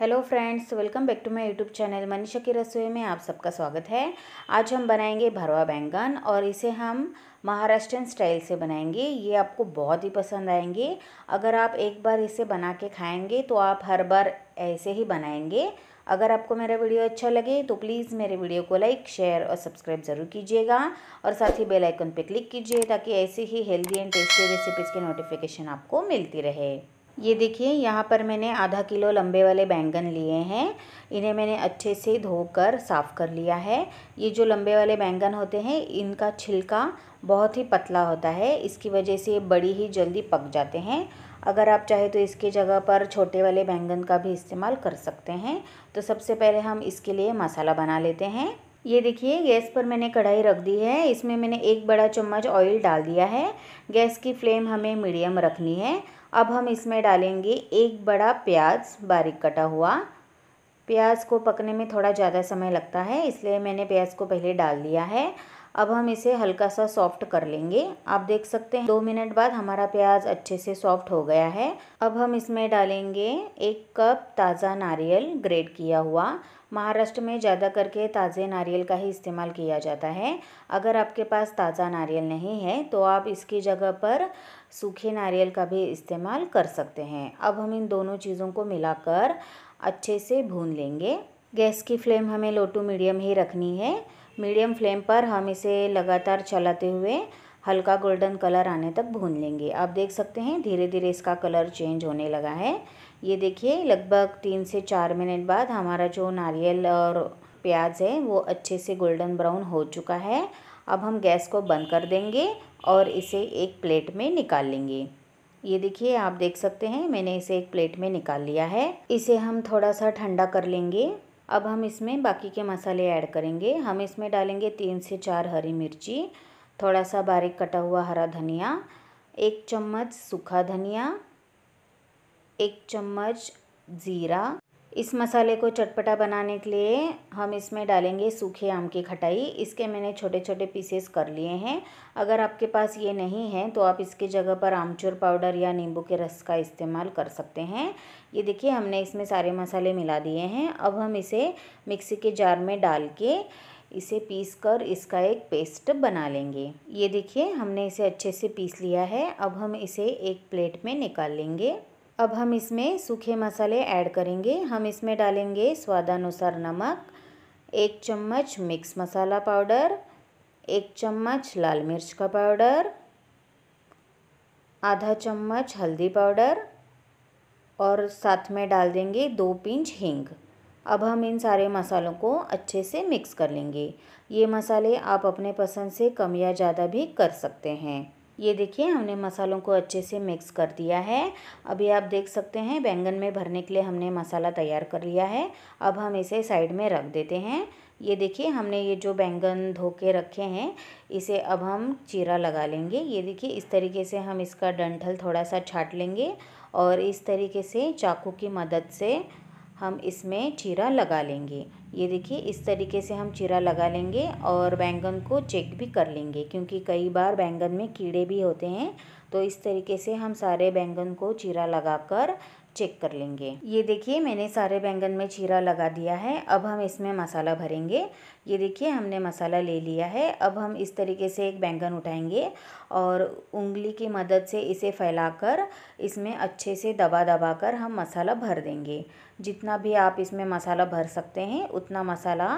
hello friends welcome back to my YouTube channel Manisha की रसोई में आप सबका स्वागत है आज हम बनाएंगे भरवा बैंगन और इसे हम महाराष्ट्रियन स्टाइल से बनाएंगे ये आपको बहुत ही पसंद आएंगे अगर आप एक बार इसे बना के खाएंगे तो आप हर बार ऐसे ही बनाएंगे अगर आपको मेरा वीडियो अच्छा लगे तो प्लीज़ मेरे वीडियो को लाइक शेयर और सब्सक्राइब ज़रूर कीजिएगा और साथ ही बेलाइकन पर क्लिक कीजिए ताकि ऐसी ही हेल्दी एंड टेस्टी रेसिपीज़ की नोटिफिकेशन आपको मिलती रहे ये देखिए यहाँ पर मैंने आधा किलो लंबे वाले बैंगन लिए हैं इन्हें मैंने अच्छे से धोकर साफ़ कर लिया है ये जो लंबे वाले बैंगन होते हैं इनका छिलका बहुत ही पतला होता है इसकी वजह से ये बड़ी ही जल्दी पक जाते हैं अगर आप चाहे तो इसके जगह पर छोटे वाले बैंगन का भी इस्तेमाल कर सकते हैं तो सबसे पहले हम इसके लिए मसाला बना लेते हैं ये देखिए गैस पर मैंने कढ़ाई रख दी है इसमें मैंने एक बड़ा चम्मच ऑयल डाल दिया है गैस की फ्लेम हमें मीडियम रखनी है अब हम इसमें डालेंगे एक बड़ा प्याज बारीक कटा हुआ प्याज को पकने में थोड़ा ज़्यादा समय लगता है इसलिए मैंने प्याज को पहले डाल दिया है अब हम इसे हल्का सा सॉफ्ट कर लेंगे आप देख सकते हैं दो मिनट बाद हमारा प्याज अच्छे से सॉफ्ट हो गया है अब हम इसमें डालेंगे एक कप ताज़ा नारियल ग्रेट किया हुआ महाराष्ट्र में ज़्यादा करके ताज़े नारियल का ही इस्तेमाल किया जाता है अगर आपके पास ताज़ा नारियल नहीं है तो आप इसकी जगह पर सूखे नारियल का भी इस्तेमाल कर सकते हैं अब हम इन दोनों चीज़ों को मिलाकर अच्छे से भून लेंगे गैस की फ्लेम हमें लो टू मीडियम ही रखनी है मीडियम फ्लेम पर हम इसे लगातार चलाते हुए हल्का गोल्डन कलर आने तक भून लेंगे आप देख सकते हैं धीरे धीरे इसका कलर चेंज होने लगा है ये देखिए लगभग तीन से चार मिनट बाद हमारा जो नारियल और प्याज है वो अच्छे से गोल्डन ब्राउन हो चुका है अब हम गैस को बंद कर देंगे और इसे एक प्लेट में निकाल लेंगे ये देखिए आप देख सकते हैं मैंने इसे एक प्लेट में निकाल लिया है इसे हम थोड़ा सा ठंडा कर लेंगे अब हम इसमें बाकी के मसाले ऐड करेंगे हम इसमें डालेंगे तीन से चार हरी मिर्ची थोड़ा सा बारीक कटा हुआ हरा धनिया एक चम्मच सूखा धनिया एक चम्मच ज़ीरा इस मसाले को चटपटा बनाने के लिए हम इसमें डालेंगे सूखे आम की खटाई इसके मैंने छोटे छोटे पीसेस कर लिए हैं अगर आपके पास ये नहीं है तो आप इसके जगह पर आमचूर पाउडर या नींबू के रस का इस्तेमाल कर सकते हैं ये देखिए हमने इसमें सारे मसाले मिला दिए हैं अब हम इसे मिक्सी के जार में डाल के इसे पीस कर इसका एक पेस्ट बना लेंगे ये देखिए हमने इसे अच्छे से पीस लिया है अब हम इसे एक प्लेट में निकाल लेंगे अब हम इसमें सूखे मसाले ऐड करेंगे हम इसमें डालेंगे स्वादानुसार नमक एक चम्मच मिक्स मसाला पाउडर एक चम्मच लाल मिर्च का पाउडर आधा चम्मच हल्दी पाउडर और साथ में डाल देंगे दो पिंच हींग अब हम इन सारे मसालों को अच्छे से मिक्स कर लेंगे ये मसाले आप अपने पसंद से कम या ज़्यादा भी कर सकते हैं ये देखिए हमने मसालों को अच्छे से मिक्स कर दिया है अभी आप देख सकते हैं बैंगन में भरने के लिए हमने मसाला तैयार कर लिया है अब हम इसे साइड में रख देते हैं ये देखिए हमने ये जो बैंगन धो के रखे हैं इसे अब हम चीरा लगा लेंगे ये देखिए इस तरीके से हम इसका डंठल थोड़ा सा छाट लेंगे और इस तरीके से चाकू की मदद से हम इसमें चीरा लगा लेंगे ये देखिए इस तरीके से हम चिरा लगा लेंगे और बैंगन को चेक भी कर लेंगे क्योंकि कई बार बैंगन में कीड़े भी होते हैं तो इस तरीके से हम सारे बैंगन को चीरा लगाकर चेक कर लेंगे ये देखिए मैंने सारे बैंगन में चीरा लगा दिया है अब हम इसमें मसाला भरेंगे ये देखिए हमने मसाला ले लिया है अब हम इस तरीके से एक बैंगन उठाएंगे और उंगली की मदद से इसे फैलाकर इसमें अच्छे से दबा दबा कर हम मसाला भर देंगे जितना भी आप इसमें मसाला भर सकते हैं उतना मसाला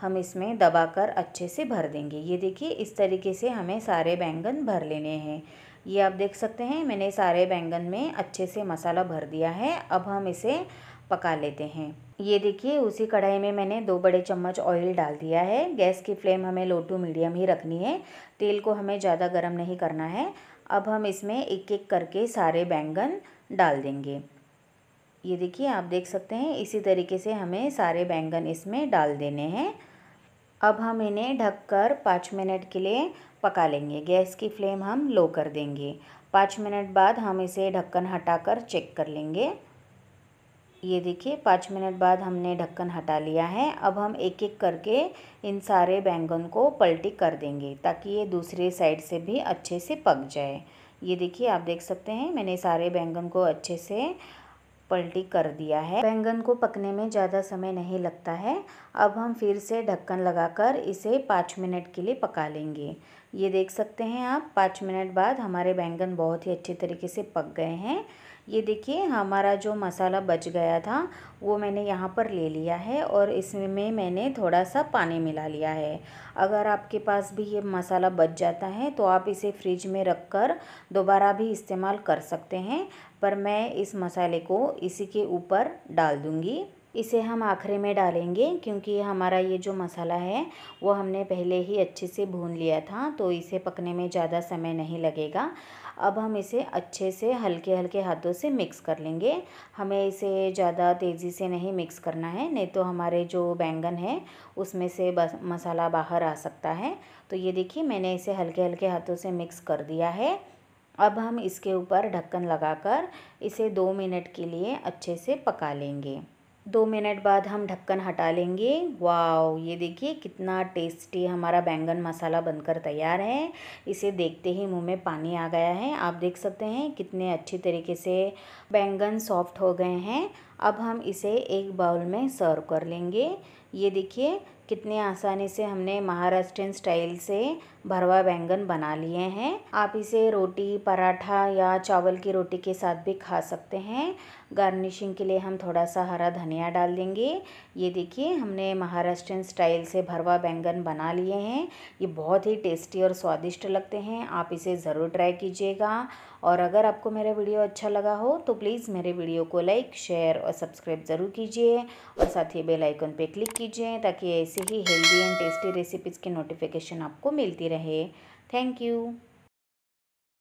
हम इसमें दबाकर अच्छे से भर देंगे ये देखिए इस तरीके से हमें सारे बैंगन भर लेने हैं ये आप देख सकते हैं मैंने सारे बैंगन में अच्छे से मसाला भर दिया है अब हम इसे पका लेते हैं ये देखिए उसी कढ़ाई में मैंने दो बड़े चम्मच ऑयल डाल दिया है गैस की फ्लेम हमें लो टू मीडियम ही रखनी है तेल को हमें ज़्यादा गर्म नहीं करना है अब हम इसमें एक एक करके सारे बैंगन डाल देंगे ये देखिए आप देख सकते हैं इसी तरीके से हमें सारे बैंगन इसमें डाल देने हैं अब हम इन्हें ढककर पाँच मिनट के लिए पका लेंगे गैस की फ्लेम हम लो कर देंगे पाँच मिनट बाद हम इसे ढक्कन हटाकर चेक कर लेंगे ये देखिए पाँच मिनट बाद हमने ढक्कन हटा लिया है अब हम एक एक करके इन सारे बैंगन को पलटी कर देंगे ताकि ये दूसरे साइड से भी अच्छे से पक जाए ये देखिए आप देख सकते हैं मैंने सारे बैंगन को अच्छे से पलटी कर दिया है बैंगन को पकने में ज़्यादा समय नहीं लगता है अब हम फिर से ढक्कन लगाकर इसे पाँच मिनट के लिए पका लेंगे ये देख सकते हैं आप पाँच मिनट बाद हमारे बैंगन बहुत ही अच्छे तरीके से पक गए हैं ये देखिए हमारा जो मसाला बच गया था वो मैंने यहाँ पर ले लिया है और इसमें में मैंने थोड़ा सा पानी मिला लिया है अगर आपके पास भी ये मसाला बच जाता है तो आप इसे फ्रिज में रख कर दोबारा भी इस्तेमाल कर सकते हैं पर मैं इस मसाले को इसी के ऊपर डाल दूँगी इसे हम आखिर में डालेंगे क्योंकि हमारा ये जो मसाला है वो हमने पहले ही अच्छे से भून लिया था तो इसे पकने में ज़्यादा समय नहीं लगेगा अब हम इसे अच्छे से हल्के हल्के हाथों से मिक्स कर लेंगे हमें इसे ज़्यादा तेज़ी से नहीं मिक्स करना है नहीं तो हमारे जो बैंगन है उसमें से मसाला बाहर आ सकता है तो ये देखिए मैंने इसे हल्के हल्के हाथों से मिक्स कर दिया है अब हम इसके ऊपर ढक्कन लगाकर इसे दो मिनट के लिए अच्छे से पका लेंगे दो मिनट बाद हम ढक्कन हटा लेंगे वाओ ये देखिए कितना टेस्टी हमारा बैंगन मसाला बनकर तैयार है इसे देखते ही मुंह में पानी आ गया है आप देख सकते हैं कितने अच्छे तरीके से बैंगन सॉफ्ट हो गए हैं अब हम इसे एक बाउल में सर्व कर लेंगे ये देखिए कितने आसानी से हमने महाराष्ट्रियन स्टाइल से भरवा बैंगन बना लिए हैं आप इसे रोटी पराठा या चावल की रोटी के साथ भी खा सकते हैं गार्निशिंग के लिए हम थोड़ा सा हरा धनिया डाल देंगे ये देखिए हमने महाराष्ट्रियन स्टाइल से भरवा बैंगन बना लिए हैं ये बहुत ही टेस्टी और स्वादिष्ट लगते हैं आप इसे ज़रूर ट्राई कीजिएगा और अगर आपको मेरा वीडियो अच्छा लगा हो तो प्लीज़ मेरे वीडियो को लाइक शेयर और सब्सक्राइब ज़रूर कीजिए और साथ ही बेलाइकन पर क्लिक कीजिए कीजिए ताकि ऐसे ही हेल्दी एंड टेस्टी रेसिपीज़ की नोटिफिकेशन आपको मिलती रहे थैंक यू